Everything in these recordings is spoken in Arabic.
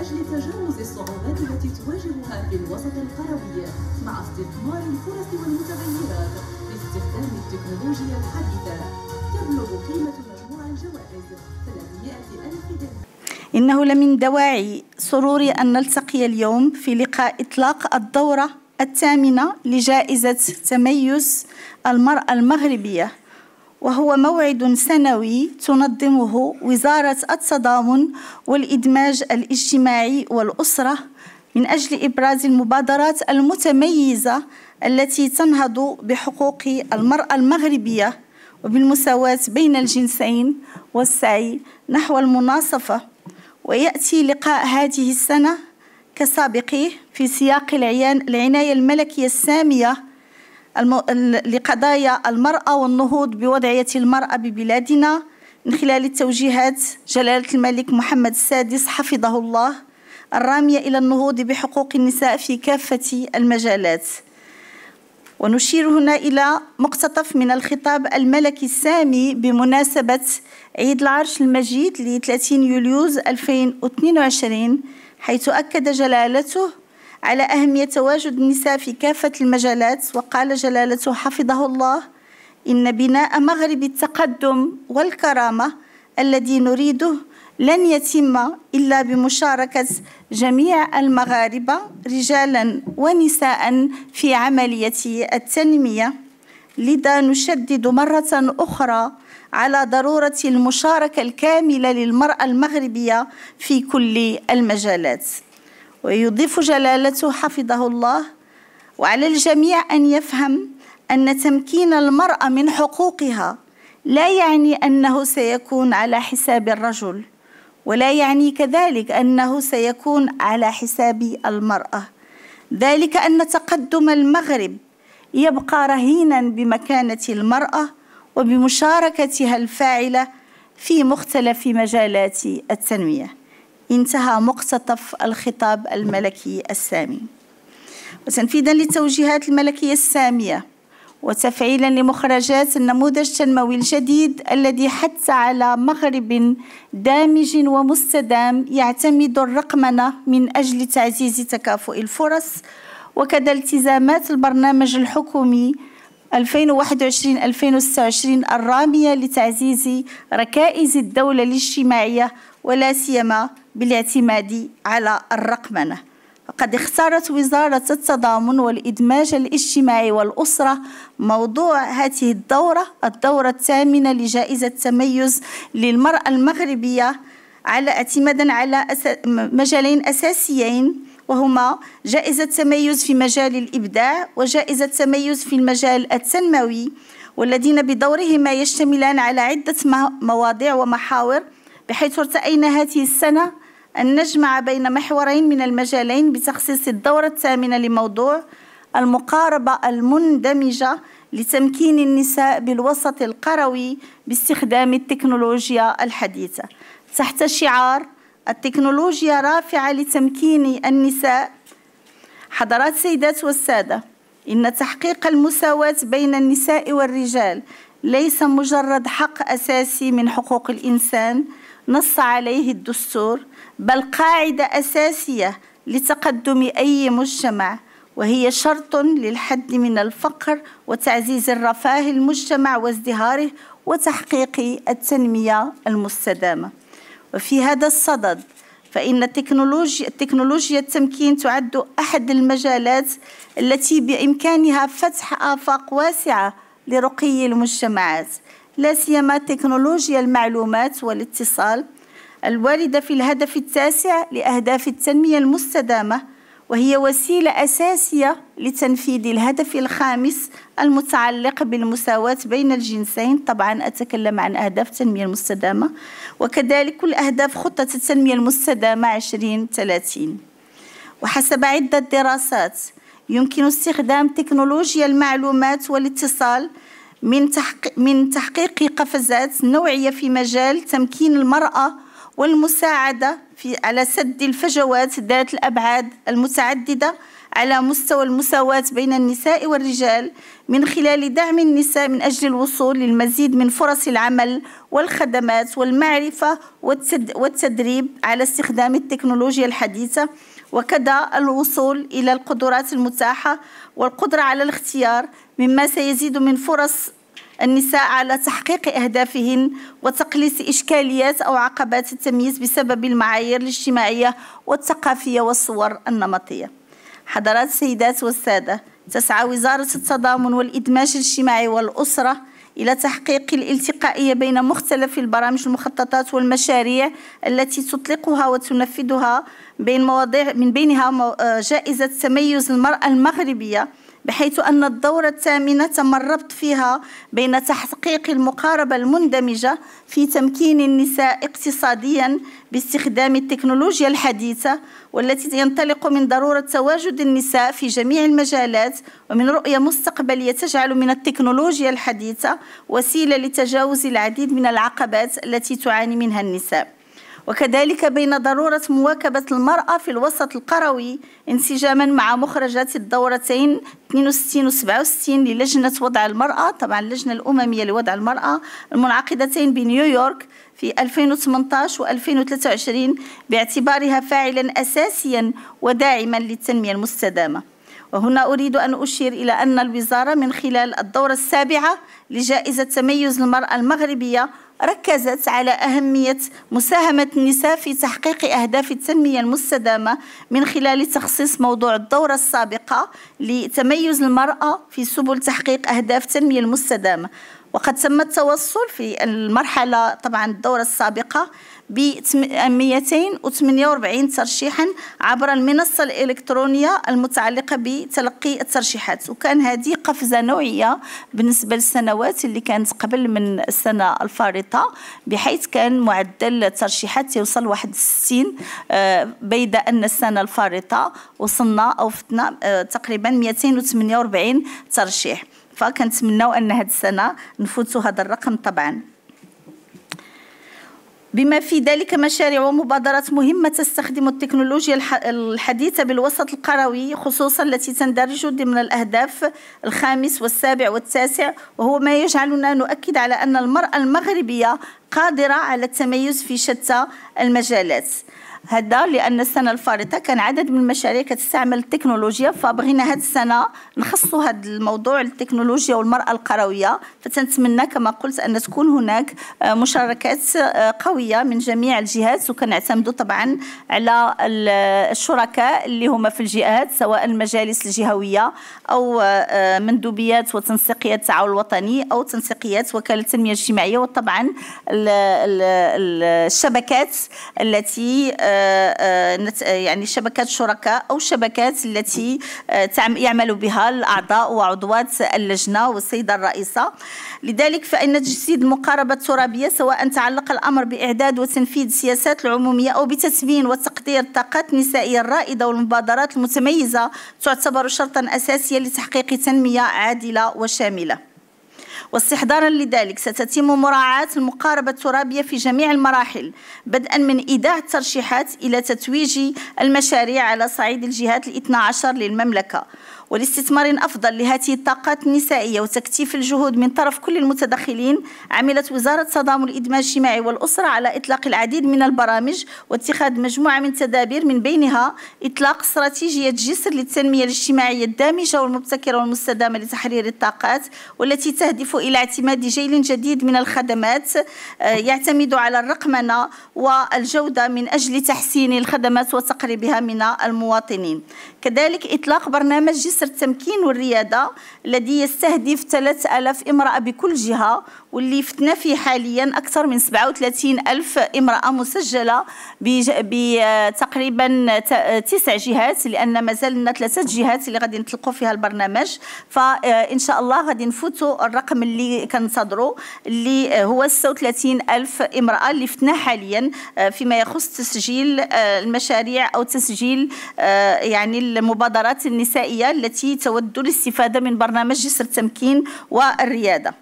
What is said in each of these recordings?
أجل تجاوز الصعوبات التي تواجهها في الوسط القروي مع استثمار الفرص والمتغيرات باستخدام التكنولوجيا الحديثة تبلغ قيمة مجموع الجوائز 300 ألف درهم إنه لمن دواعي سروري أن نلتقي اليوم في لقاء إطلاق الدورة الثامنة لجائزة تميز المرأة المغربية وهو موعد سنوي تنظمه وزارة التضامن والإدماج الاجتماعي والأسرة من أجل إبراز المبادرات المتميزة التي تنهض بحقوق المرأة المغربية وبالمساواة بين الجنسين والسعي نحو المناصفة ويأتي لقاء هذه السنة كسابقيه في سياق العيان العناية الملكية السامية لقضايا المرأة والنهوض بوضعية المرأة ببلادنا من خلال توجيهات جلالة الملك محمد السادس حفظه الله الرامية إلى النهوض بحقوق النساء في كافة المجالات ونشير هنا إلى مقتطف من الخطاب الملكي السامي بمناسبة عيد العرش المجيد ل 30 يوليوز 2022 حيث أكد جلالته على أهمية تواجد النساء في كافة المجالات وقال جلالته حفظه الله إن بناء مغرب التقدم والكرامة الذي نريده لن يتم إلا بمشاركة جميع المغاربة رجالا ونساء في عملية التنمية لذا نشدد مرة أخرى على ضرورة المشاركة الكاملة للمرأة المغربية في كل المجالات ويضيف جلالته حفظه الله وعلى الجميع أن يفهم أن تمكين المرأة من حقوقها لا يعني أنه سيكون على حساب الرجل ولا يعني كذلك أنه سيكون على حساب المرأة ذلك أن تقدم المغرب يبقى رهينا بمكانة المرأة وبمشاركتها الفاعلة في مختلف مجالات التنميه انتهى مقتطف الخطاب الملكي السامي وتنفيذا للتوجيهات الملكية السامية وتفعيلا لمخرجات النموذج التنموي الجديد الذي حث على مغرب دامج ومستدام يعتمد الرقمنة من أجل تعزيز تكافؤ الفرص وكذا التزامات البرنامج الحكومي 2021-2026 الرامية لتعزيز ركائز الدولة الاجتماعية ولا سيما بالاعتماد على الرقمنة قد اختارت وزارة التضامن والإدماج الاجتماعي والأسرة موضوع هذه الدورة الدورة الثامنة لجائزة تميز للمرأة المغربية على اعتمادا على مجالين أساسيين وهما جائزة تميز في مجال الإبداع وجائزة تميز في المجال التنموي والذين بدورهما يشتملان على عدة مواضيع ومحاور بحيث ارتأينا هذه السنة أن نجمع بين محورين من المجالين بتخصيص الدورة الثامنة لموضوع المقاربة المندمجة لتمكين النساء بالوسط القروي باستخدام التكنولوجيا الحديثة تحت شعار التكنولوجيا رافعة لتمكين النساء حضرات السيدات والسادة إن تحقيق المساواة بين النساء والرجال ليس مجرد حق أساسي من حقوق الإنسان نص عليه الدستور بل قاعدة أساسية لتقدم أي مجتمع وهي شرط للحد من الفقر وتعزيز الرفاه المجتمع وازدهاره وتحقيق التنمية المستدامة وفي هذا الصدد فإن التكنولوجيا, التكنولوجيا التمكين تعد أحد المجالات التي بإمكانها فتح آفاق واسعة لرقي المجتمعات لا سيما تكنولوجيا المعلومات والاتصال الواردة في الهدف التاسع لأهداف التنمية المستدامة وهي وسيلة أساسية لتنفيذ الهدف الخامس المتعلق بالمساواة بين الجنسين طبعا أتكلم عن أهداف التنمية المستدامة وكذلك كل أهداف خطة التنمية المستدامة 2030 وحسب عدة دراسات يمكن استخدام تكنولوجيا المعلومات والاتصال من تحقيق, من تحقيق قفزات نوعية في مجال تمكين المرأة والمساعدة في على سد الفجوات ذات الأبعاد المتعددة على مستوى المساواة بين النساء والرجال من خلال دعم النساء من أجل الوصول للمزيد من فرص العمل والخدمات والمعرفة والتدريب على استخدام التكنولوجيا الحديثة وكذا الوصول إلى القدرات المتاحة والقدرة على الاختيار مما سيزيد من فرص النساء على تحقيق أهدافهن وتقليص إشكاليات أو عقبات التمييز بسبب المعايير الاجتماعية والثقافية والصور النمطية حضرات السيدات والسادة تسعى وزارة التضامن والإدماج الاجتماعي والأسرة إلى تحقيق الالتقائية بين مختلف البرامج المخططات والمشاريع التي تطلقها وتنفذها بين مواضيع من بينها جائزة تميز المرأة المغربية بحيث أن الدورة الثامنة تمربت فيها بين تحقيق المقاربة المندمجة في تمكين النساء اقتصاديا باستخدام التكنولوجيا الحديثة والتي ينطلق من ضرورة تواجد النساء في جميع المجالات ومن رؤية مستقبلية تجعل من التكنولوجيا الحديثة وسيلة لتجاوز العديد من العقبات التي تعاني منها النساء وكذلك بين ضرورة مواكبة المرأة في الوسط القروي انسجاما مع مخرجات الدورتين 62 و 67 للجنة وضع المرأة طبعا اللجنة الأممية لوضع المرأة المنعقدتين بنيويورك في 2018 و 2023 باعتبارها فاعلا أساسيا وداعما للتنمية المستدامة وهنا أريد أن أشير إلى أن الوزارة من خلال الدورة السابعة لجائزة تميز المرأة المغربية ركزت على أهمية مساهمة النساء في تحقيق أهداف التنمية المستدامة من خلال تخصيص موضوع الدورة السابقة لتميز المرأة في سبل تحقيق أهداف التنمية المستدامة وقد تم التوصل في المرحلة طبعا الدورة السابقة ب 248 ترشيحا عبر المنصة الإلكترونية المتعلقة بتلقي الترشيحات وكان هذه قفزة نوعية بالنسبة للسنوات اللي كانت قبل من السنة الفارطة بحيث كان معدل الترشيحات يوصل 61 آه، بيد أن السنة الفارطة وصلنا أو فتنا آه، تقريبا 248 ترشيح فكنتمناو ان هذه السنه نفوتوا هذا الرقم طبعا بما في ذلك مشاريع ومبادرات مهمة تستخدم التكنولوجيا الحديثة بالوسط القروي خصوصا التي تندرج ضمن الأهداف الخامس والسابع والتاسع وهو ما يجعلنا نؤكد على أن المرأة المغربية قادرة على التميز في شتى المجالات هذا لان السنه الفارطه كان عدد من المشاريع كتستعمل التكنولوجيا فبغينا هاد السنه نخصوا هاد الموضوع التكنولوجيا والمراه القرويه فتنتمنى كما قلت ان تكون هناك آه، مشاركات آه، قويه من جميع الجهات وكنعتمدوا طبعا على الشركاء اللي هما في الجهات سواء المجالس الجهويه او آه، مندوبيات وتنسيقيات التعاون الوطني او تنسيقيات وكاله التنميه الاجتماعيه وطبعا الشبكات التي آه، آه، آه، يعني شبكات شركاء أو الشبكات التي يعمل بها الأعضاء وعضوات اللجنة والسيدة الرئيسة لذلك فإن تجسيد المقاربة الترابية سواء تعلق الأمر بإعداد وتنفيذ السياسات العمومية أو بتثمين وتقدير الطاقات النسائية الرائدة والمبادرات المتميزة تعتبر شرطا أساسيا لتحقيق تنمية عادلة وشاملة واستحضارا لذلك ستتم مراعاة المقاربة الترابية في جميع المراحل بدءا من إيداع الترشيحات إلى تتويج المشاريع على صعيد الجهات الاثنى عشر للمملكة ولاستثمار أفضل لهذه الطاقات النسائية وتكثيف الجهود من طرف كل المتدخلين عملت وزارة التضامن الإدماج الاجتماعي والأسرة على إطلاق العديد من البرامج واتخاذ مجموعة من التدابير من بينها إطلاق استراتيجية جسر للتنمية الاجتماعية الدامجة والمبتكرة والمستدامة لتحرير الطاقات والتي تهدف إلى اعتماد جيل جديد من الخدمات آه، يعتمد على الرقمنة والجودة من أجل تحسين الخدمات وتقريبها من المواطنين كذلك إطلاق برنامج جسر مصر التمكين والريادة الذي يستهدف 3000 امرأة بكل جهة واللي فتنا فيه حاليا أكثر من 37 ألف امرأة مسجلة بتقريبا تسع جهات لأن مازال ثلاثة جهات اللي غادي نطلقوا فيها البرنامج فإن شاء الله غادي نفوتوا الرقم اللي كنصدروا اللي هو 36 ألف امرأة اللي فتنا حاليا آه، فيما يخص تسجيل آه، المشاريع أو تسجيل آه، يعني المبادرات النسائية التي التي تود الاستفادة من برنامج جسر التمكين والريادة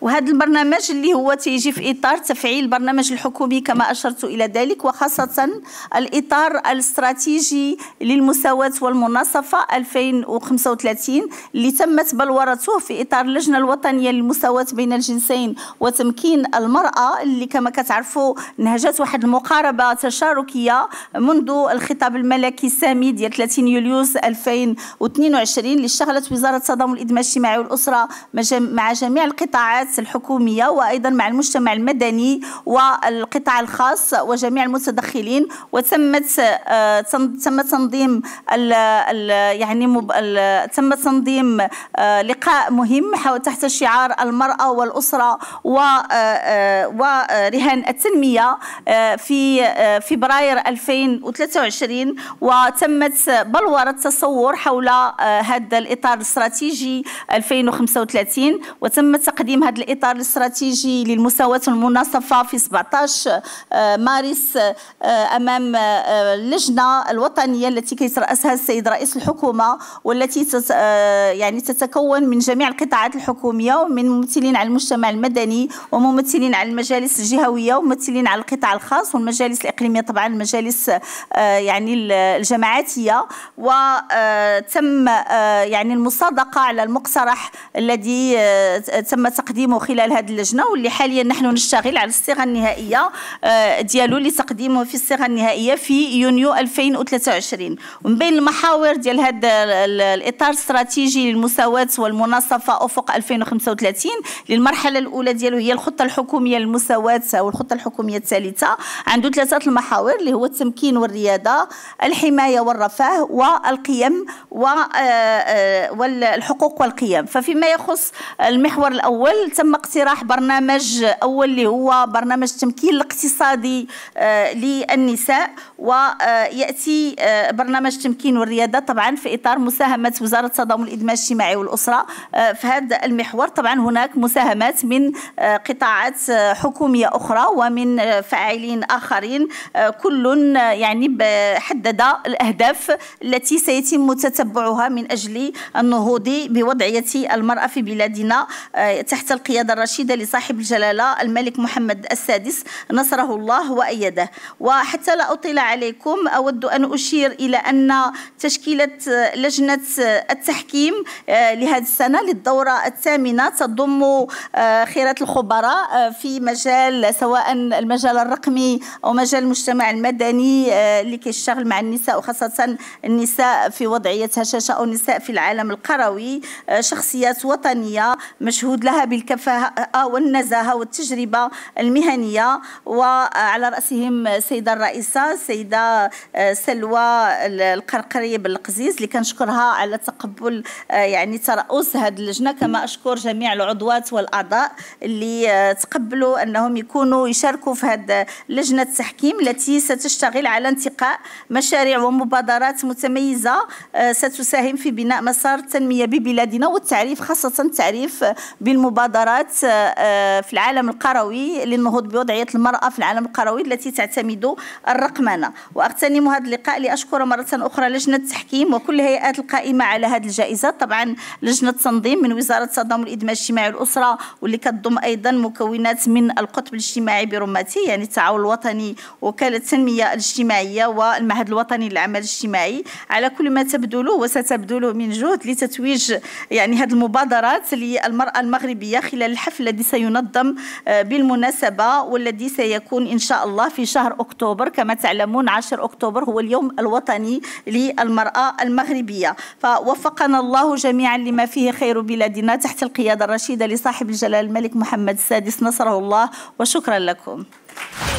وهذا البرنامج اللي هو تيجي في اطار تفعيل البرنامج الحكومي كما اشرت الى ذلك وخاصه الاطار الاستراتيجي للمساواه والمناصفه 2035 اللي تمت بلورته في اطار اللجنه الوطنيه للمساواه بين الجنسين وتمكين المراه اللي كما كتعرفوا نهجت واحد المقاربه تشاركيه منذ الخطاب الملكي السامي ديال 30 يوليوز 2022 اللي اشتغلت وزاره التضامن الاجتماعي والاسره مع جميع القطاعات العدس الحكومية وأيضا مع المجتمع المدني والقطاع الخاص وجميع المتدخلين وتمت آه، تم تنظيم يعني تم تنظيم آه، لقاء مهم تحت شعار المرأة والأسرة و آه، ورهان التنمية في فبراير 2023 وتمت بلورة تصور حول هذا الإطار الاستراتيجي 2035 وتم تقديم هذا الإطار الاستراتيجي للمساواة والمناصفة في 17 آه، مارس آه، أمام آه، اللجنة الوطنية التي كيترأسها السيد رئيس الحكومة والتي يعني تتكون من جميع القطاعات الحكومية ومن ممثلين على المجتمع المدني وممثلين على المجالس الجهوية وممثلين على القطاع الخاص والمجالس الإقليمية طبعا المجالس يعني الجماعاتية وتم يعني المصادقة على المقترح الذي تم تقديمه نقدمه خلال هذه اللجنه واللي حاليا نحن نشتغل على الصيغه النهائيه آه، ديالو لتقديمه في الصيغه النهائيه في يونيو 2023 ومن بين المحاور ديال هذا الاطار الاستراتيجي للمساواه والمناصفه افق 2035 للمرحله الاولى ديالو هي الخطه الحكوميه للمساواه والخطه الحكوميه الثالثه عنده ثلاثه المحاور اللي هو التمكين والرياضه الحمايه والرفاه والقيم آه، آه، والحقوق والقيم ففيما يخص المحور الاول تم اقتراح برنامج اول اللي هو برنامج التمكين الاقتصادي آه، للنساء وياتي آه، برنامج التمكين والرياده طبعا في اطار مساهمه وزاره التضامن الادماج الاجتماعي والاسره آه، في هذا المحور طبعا هناك مساهمات من قطاعات حكوميه اخرى ومن فاعلين اخرين كل يعني حدد الاهداف التي سيتم تتبعها من اجل النهوض بوضعيه المراه في بلادنا تحت القيادة الرشيدة لصاحب الجلالة الملك محمد السادس نصره الله وأيده وحتى لا أطيل عليكم أود أن أشير إلى أن تشكيلة لجنة التحكيم آه، لهذه السنة للدورة الثامنة تضم آه، خيرة الخبراء آه، في مجال سواء المجال الرقمي أو مجال المجتمع المدني لكي يشتغل مع النساء وخاصة النساء في وضعية هشاشة أو النساء في العالم القروي شخصيات وطنية مشهود لها بالكثير الكفاءة آه، والنزاهة والتجربة المهنية وعلى رأسهم السيدة الرئيسة السيدة آه، سلوى القرقري بالقزيز اللي كنشكرها على تقبل آه، يعني ترأس هذه اللجنة كما أشكر جميع العضوات والأعضاء اللي تقبلوا أنهم يكونوا يشاركوا في هذه لجنة التحكيم التي ستشتغل على انتقاء مشاريع ومبادرات متميزة ستساهم في بناء مسار التنمية ببلادنا والتعريف خاصة التعريف بالمبادرة المبادرات آه، آه، في العالم القروي للنهوض بوضعية المرأة في العالم القروي التي تعتمد الرقمنة وأغتنم هذا اللقاء لأشكر مرة أخرى لجنة التحكيم وكل الهيئات القائمة على هذه الجائزة طبعا لجنة التنظيم من وزارة التضامن الإدماج الاجتماعي والأسرة واللي كتضم أيضا مكونات من القطب الاجتماعي برمته يعني التعاون الوطني وكالة التنمية الاجتماعية والمعهد الوطني للعمل الاجتماعي على كل ما تبذله وستبذله من جهد لتتويج يعني هذه المبادرات للمرأة المغربية خلال الحفل الذي سينظم آه، بالمناسبة والذي سيكون إن شاء الله في شهر أكتوبر كما تعلمون 10 أكتوبر هو اليوم الوطني للمرأة المغربية فوفقنا الله جميعا لما فيه خير بلادنا تحت القيادة الرشيدة لصاحب الجلال الملك محمد السادس نصره الله وشكرا لكم